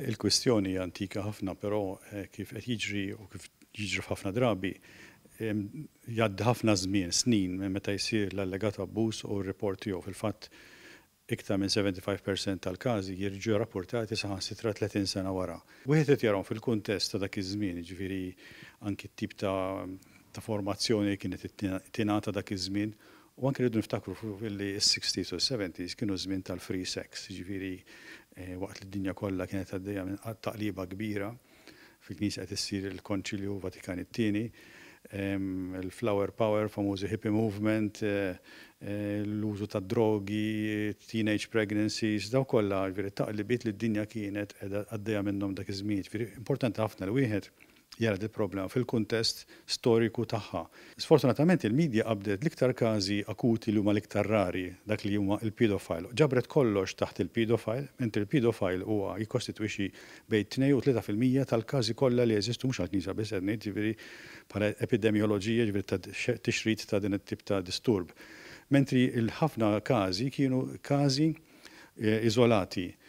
Il-kwistjoni antika ħafna, però eh, kif qed jiġri u kif jiġri ħafna drabi, jgħad ħafna żmien, snin, meta jsir l-allegat abbuż u r-report tiegħu fil-fatt iktar minn 75% tal-każi jirġu rapportati saħan sitra 30 sena wara. Wieħed qed jarhom fil-kuntest ta' dak iż-żmien, ġifieri anki t-tip ta' formazzjoni kienet tingħata dak iż-żmien U anke rridu niftakru li s-60s u 70 s kienu żmien tal-free sex, ġifiri eh, waqt li d-dinja kollha kienet għaddejja minn taqliba kbira fil-knisja qed issir il-Konċilju Vatikan it-tieni, il-Flower Power, famużi hippie movement, eh, eh, l-użu ta' drogi, teenage pregnancies, daw kollha ġifiri taqlibiet li d-dinja kienet għaddejja minnhom dak iż-żmien. Jiġifieri importanti ħafna l-wieħed jara di problema fil-kuntest storiku tagħha. Sfortunatament il-medja qabdet l-iktar każi akuti li huma l-iktar rari dak li huma il-pedofile. Ġabret kollox taħt il-pedofile, mentri il-pedofile huwa jikkostitwixxi bejn 2 u 3% tal-każi kollha li jeżistu mhux għall nisa biss qed ngħid ġifieri bħala epidemioloġija ġifieri ta' tixrid ta' din it-tip ta' disturb. Mentri il-ħafna każi kienu każi eh, izolati